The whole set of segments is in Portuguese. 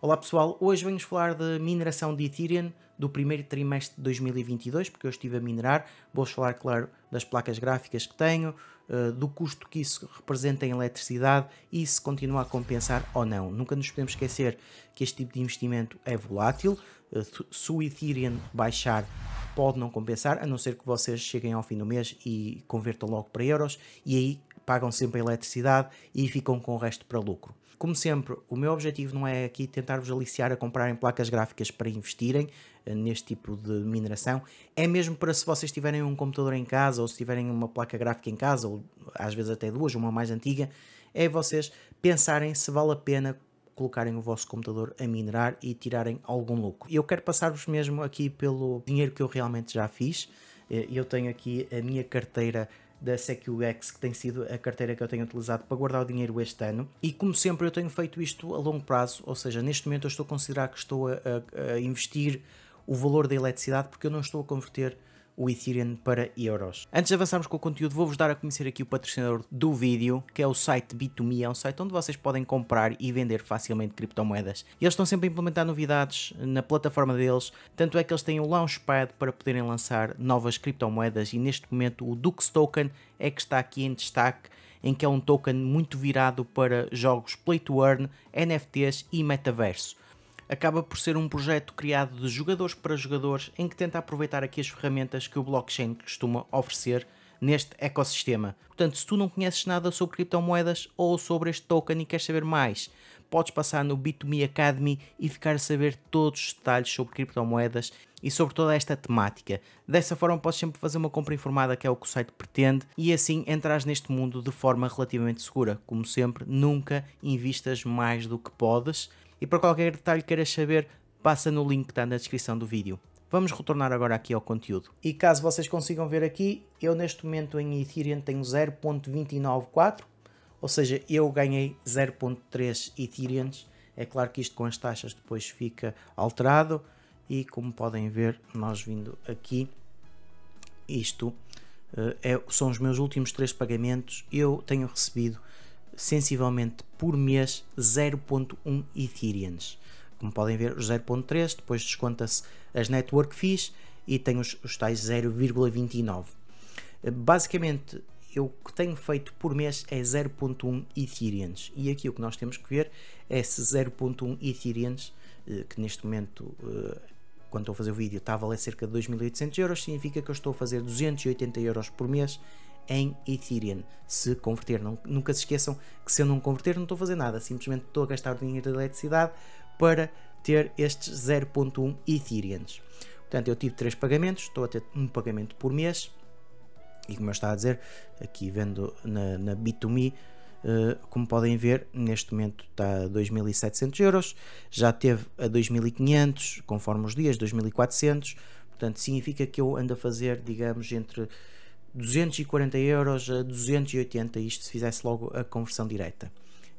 Olá pessoal, hoje venho falar de mineração de Ethereum do primeiro trimestre de 2022, porque eu estive a minerar. Vou-vos falar, claro, das placas gráficas que tenho, eh, do custo que isso representa em eletricidade e se continua a compensar ou não. Nunca nos podemos esquecer que este tipo de investimento é volátil. Eh, se o Ethereum baixar, pode não compensar, a não ser que vocês cheguem ao fim do mês e convertam logo para euros, e aí pagam sempre a eletricidade e ficam com o resto para lucro. Como sempre, o meu objetivo não é aqui tentar-vos aliciar a comprarem placas gráficas para investirem eh, neste tipo de mineração. É mesmo para se vocês tiverem um computador em casa ou se tiverem uma placa gráfica em casa, ou às vezes até duas, uma mais antiga, é vocês pensarem se vale a pena colocarem o vosso computador a minerar e tirarem algum lucro. Eu quero passar-vos mesmo aqui pelo dinheiro que eu realmente já fiz. Eh, eu tenho aqui a minha carteira da CQX, que tem sido a carteira que eu tenho utilizado para guardar o dinheiro este ano. E como sempre, eu tenho feito isto a longo prazo, ou seja, neste momento eu estou a considerar que estou a, a, a investir o valor da eletricidade porque eu não estou a converter o Ethereum para euros. Antes de avançarmos com o conteúdo, vou-vos dar a conhecer aqui o patrocinador do vídeo, que é o site Bit2Me, é um site onde vocês podem comprar e vender facilmente criptomoedas. E eles estão sempre a implementar novidades na plataforma deles, tanto é que eles têm o Launchpad para poderem lançar novas criptomoedas e neste momento o Dux Token é que está aqui em destaque em que é um token muito virado para jogos play to earn, NFTs e metaverso acaba por ser um projeto criado de jogadores para jogadores em que tenta aproveitar aqui as ferramentas que o blockchain costuma oferecer neste ecossistema. Portanto, se tu não conheces nada sobre criptomoedas ou sobre este token e queres saber mais, podes passar no Bit2Me Academy e ficar a saber todos os detalhes sobre criptomoedas e sobre toda esta temática. Dessa forma, podes sempre fazer uma compra informada, que é o que o site pretende, e assim entras neste mundo de forma relativamente segura. Como sempre, nunca invistas mais do que podes e para qualquer detalhe queiras saber, passa no link que está na descrição do vídeo. Vamos retornar agora aqui ao conteúdo. E caso vocês consigam ver aqui, eu neste momento em Ethereum tenho 0.294, ou seja, eu ganhei 0.3 Ethereum. É claro que isto com as taxas depois fica alterado e como podem ver, nós vindo aqui, isto eh, é, são os meus últimos três pagamentos, eu tenho recebido sensivelmente por mês 0.1 Ethereans. Como podem ver, os 0.3, depois desconta-se as network fees e tem os, os tais 0,29. Basicamente, eu o que tenho feito por mês é 0.1 Ethereans. E aqui o que nós temos que ver é se 0.1 Ethereans, eh, que neste momento, eh, quando estou a fazer o vídeo, está a valer cerca de 2.800 euros, significa que eu estou a fazer 280 euros por mês em Ethereum. Se converter, não, nunca se esqueçam que se eu não converter, não estou a fazer nada, simplesmente estou a gastar o dinheiro da eletricidade para ter estes 0.1 Ethereum. Portanto, eu tive três pagamentos, estou a ter um pagamento por mês, e como eu estava a dizer, aqui vendo na, na Bit2Me, eh, como podem ver, neste momento está a 2.700 euros, já teve a 2.500, conforme os dias, 2.400, portanto significa que eu ando a fazer, digamos, entre 240 euros a 280, isto se fizesse logo a conversão direta.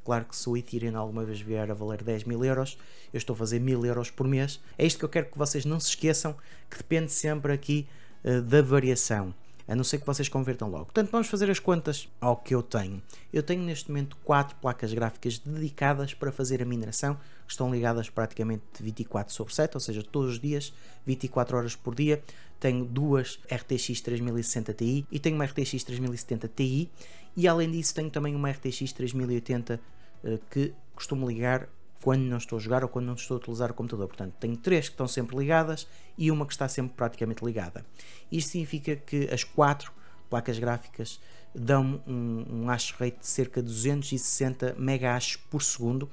Claro que se o Ethereum alguma vez vier a valer 10 mil euros, eu estou a fazer mil euros por mês. É isto que eu quero que vocês não se esqueçam, que depende sempre aqui uh, da variação a não ser que vocês convertam logo. Portanto, vamos fazer as contas ao que eu tenho. Eu tenho neste momento quatro placas gráficas dedicadas para fazer a mineração, que estão ligadas praticamente 24 sobre 7, ou seja, todos os dias, 24 horas por dia. Tenho duas RTX 3060 Ti e tenho uma RTX 3070 Ti e além disso tenho também uma RTX 3080 eh, que costumo ligar quando não estou a jogar ou quando não estou a utilizar o computador. Portanto, tenho três que estão sempre ligadas e uma que está sempre praticamente ligada. Isto significa que as quatro placas gráficas dão um, um hash rate de cerca de 260 megahash por segundo.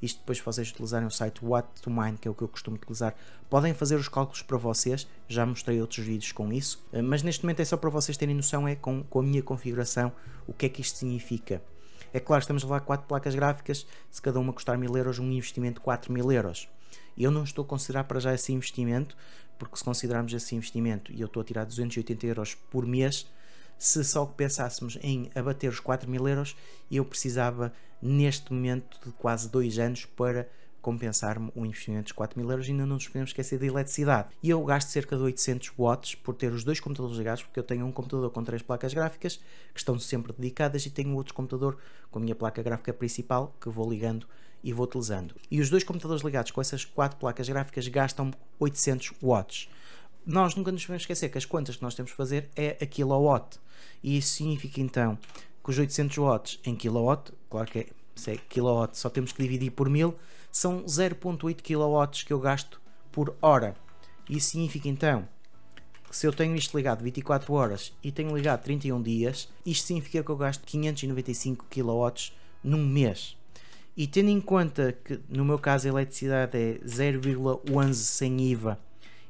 Isto depois, se vocês utilizarem o site What 2 Mine, que é o que eu costumo utilizar, podem fazer os cálculos para vocês. Já mostrei outros vídeos com isso, eh, mas neste momento é só para vocês terem noção é com, com a minha configuração o que é que isto significa. É claro, estamos a levar quatro placas gráficas, se cada uma custar mil euros, um investimento de 4 mil euros. Eu não estou a considerar para já esse investimento, porque se considerarmos esse investimento e eu estou a tirar 280 euros por mês, se só pensássemos em abater os 4 mil euros, eu precisava neste momento de quase dois anos para compensar me um investimento de 4 mil euros, ainda não nos podemos esquecer da eletricidade. E eu gasto cerca de 800 watts por ter os dois computadores ligados, porque eu tenho um computador com três placas gráficas, que estão sempre dedicadas, e tenho outro computador com a minha placa gráfica principal, que vou ligando e vou utilizando. E os dois computadores ligados com essas quatro placas gráficas gastam 800 watts. Nós nunca nos podemos esquecer que as contas que nós temos de fazer é a kilowatt. E isso significa então que os 800 watts em kilowatt, claro que é kW, é só temos que dividir por 1000, são 0.8 kW que eu gasto por hora. Isso significa então que se eu tenho isto ligado 24 horas e tenho ligado 31 dias, isto significa que eu gasto 595 kW num mês. E tendo em conta que no meu caso a eletricidade é 0,11 sem IVA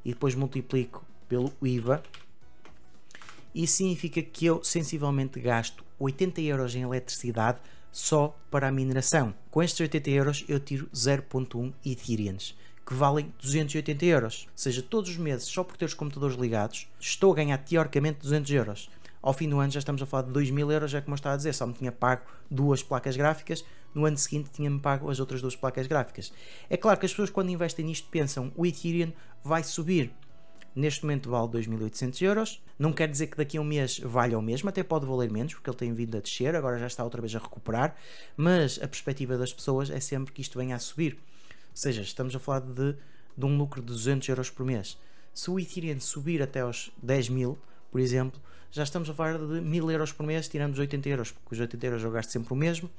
e depois multiplico pelo IVA, isso significa que eu sensivelmente gasto 80 euros em eletricidade só para a mineração. Com estes 80 euros eu tiro 0.1 Ethereans, que valem 280 euros. Ou seja, todos os meses, só por ter os computadores ligados, estou a ganhar teoricamente 200 euros. Ao fim do ano já estamos a falar de 2 mil euros, já é como está estava a dizer, só me tinha pago duas placas gráficas, no ano seguinte tinha-me pago as outras duas placas gráficas. É claro que as pessoas quando investem nisto pensam, o Ethereum vai subir. Neste momento vale 2.800 euros. Não quer dizer que daqui a um mês valha o mesmo, até pode valer menos, porque ele tem vindo a descer, agora já está outra vez a recuperar. Mas a perspectiva das pessoas é sempre que isto venha a subir. Ou seja, estamos a falar de, de um lucro de 200 euros por mês. Se o Ethereum subir até aos 10 mil, por exemplo, já estamos a falar de 1000 euros por mês, tiramos 80 euros, porque os 80 euros eu gasto sempre o mesmo.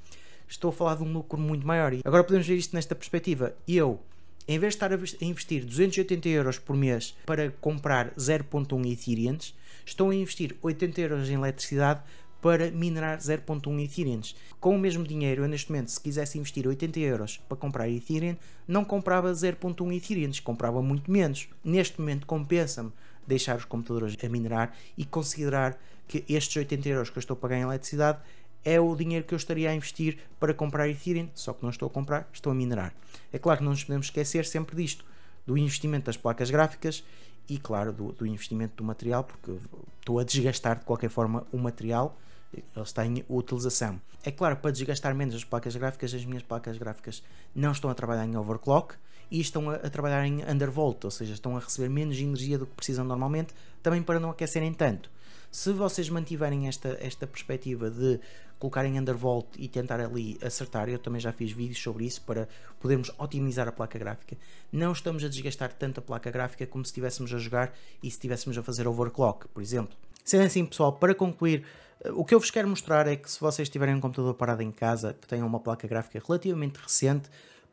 Estou a falar de um lucro muito maior. e Agora podemos ver isto nesta perspectiva. Eu em vez de estar a investir 280 euros por mês para comprar 0.1 Ethereans, estão a investir 80 euros em eletricidade para minerar 0.1 Ethereum. Com o mesmo dinheiro, eu neste momento, se quisesse investir 80 euros para comprar Ethereum, não comprava 0.1 Ethereum, comprava muito menos. Neste momento, compensa-me deixar os computadores a minerar e considerar que estes 80 euros que eu estou a pagar em eletricidade é o dinheiro que eu estaria a investir para comprar Ethereum, só que não estou a comprar, estou a minerar. É claro que não nos podemos esquecer sempre disto, do investimento das placas gráficas e, claro, do, do investimento do material, porque estou a desgastar de qualquer forma o material, ele está em utilização. É claro, para desgastar menos as placas gráficas, as minhas placas gráficas não estão a trabalhar em overclock e estão a, a trabalhar em undervolt, ou seja, estão a receber menos energia do que precisam normalmente, também para não aquecerem tanto se vocês mantiverem esta, esta perspectiva de colocarem undervolt e tentar ali acertar, eu também já fiz vídeos sobre isso para podermos otimizar a placa gráfica. Não estamos a desgastar tanto a placa gráfica como se estivéssemos a jogar e se estivéssemos a fazer overclock, por exemplo. Sendo assim, pessoal, para concluir, eh, o que eu vos quero mostrar é que se vocês tiverem um computador parado em casa, que tenham uma placa gráfica relativamente recente,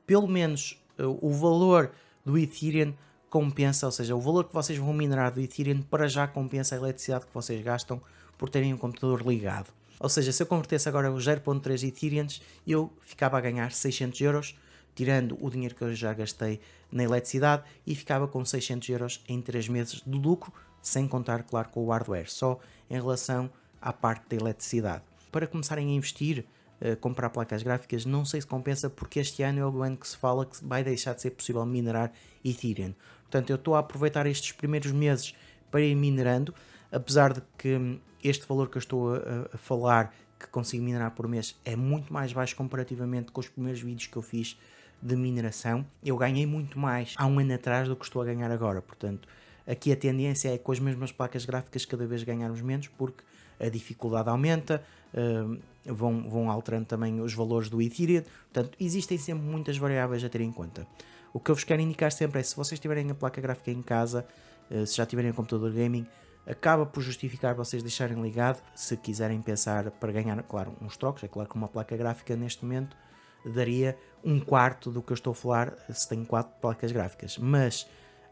pelo menos eh, o valor do Ethereum compensa, ou seja, o valor que vocês vão minerar do Ethereum para já compensa a eletricidade que vocês gastam por terem um computador ligado. Ou seja, se eu convertesse agora o 0.3 Ethereum, eu ficava a ganhar 600 euros, tirando o dinheiro que eu já gastei na eletricidade, e ficava com 600 euros em 3 meses de lucro, sem contar, claro, com o hardware, só em relação à parte da eletricidade. Para começarem a investir, eh, comprar placas gráficas. Não sei se compensa porque este ano é o ano que se fala que vai deixar de ser possível minerar Ethereum. Portanto, eu estou a aproveitar estes primeiros meses para ir minerando, apesar de que este valor que eu estou a, a falar, que consigo minerar por mês, é muito mais baixo comparativamente com os primeiros vídeos que eu fiz de mineração. Eu ganhei muito mais há um ano atrás do que estou a ganhar agora, portanto, aqui a tendência é com as mesmas placas gráficas cada vez ganharmos menos, porque a dificuldade aumenta, eh, vão, vão alterando também os valores do Ethereum. Portanto, existem sempre muitas variáveis a ter em conta. O que eu vos quero indicar sempre é se vocês tiverem a placa gráfica em casa, eh, se já tiverem um computador gaming, acaba por justificar vocês deixarem ligado se quiserem pensar para ganhar, claro, uns trocos. É claro que uma placa gráfica neste momento daria um quarto do que eu estou a falar se tem quatro placas gráficas, mas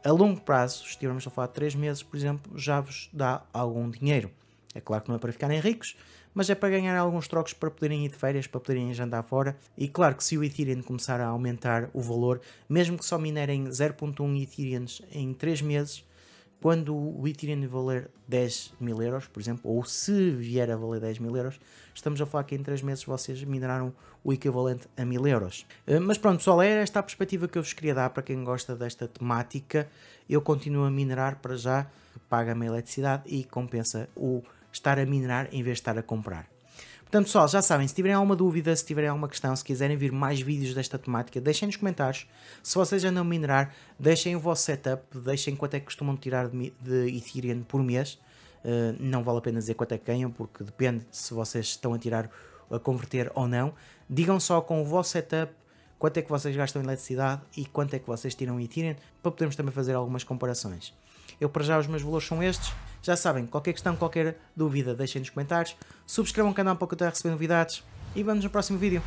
a longo prazo, se estivermos a falar de 3 meses, por exemplo, já vos dá algum dinheiro. É claro que não é para ficarem ricos, mas é para ganhar alguns trocos para poderem ir de férias, para poderem jantar fora. E claro que se o Ethereum começar a aumentar o valor, mesmo que só minerem 0.1 Ethereum em 3 meses, quando o Ethereum valer 10 mil euros, por exemplo, ou se vier a valer 10 mil euros, estamos a falar que em 3 meses vocês mineraram o equivalente a mil euros. Eh, mas pronto, pessoal, era esta a perspectiva que eu vos queria dar para quem gosta desta temática. Eu continuo a minerar para já, paga-me a eletricidade e compensa o estar a minerar em vez de estar a comprar. Portanto, pessoal, já sabem, se tiverem alguma dúvida, se tiverem alguma questão, se quiserem vir mais vídeos desta temática, deixem nos comentários. Se vocês andam a minerar, deixem o vosso setup, deixem quanto é que costumam tirar de, Ethereum por mês. Uh, não vale a pena dizer quanto é que ganham, porque depende se vocês estão a tirar, a converter ou não. Digam só com o vosso setup quanto é que vocês gastam em eletricidade e quanto é que vocês tiram em Ethereum, para podermos também fazer algumas comparações. Eu, para já, os meus valores são estes. Já sabem, qualquer questão, qualquer dúvida, deixem nos comentários. Subscrevam o canal para que eu a receber novidades. E vamos no próximo vídeo.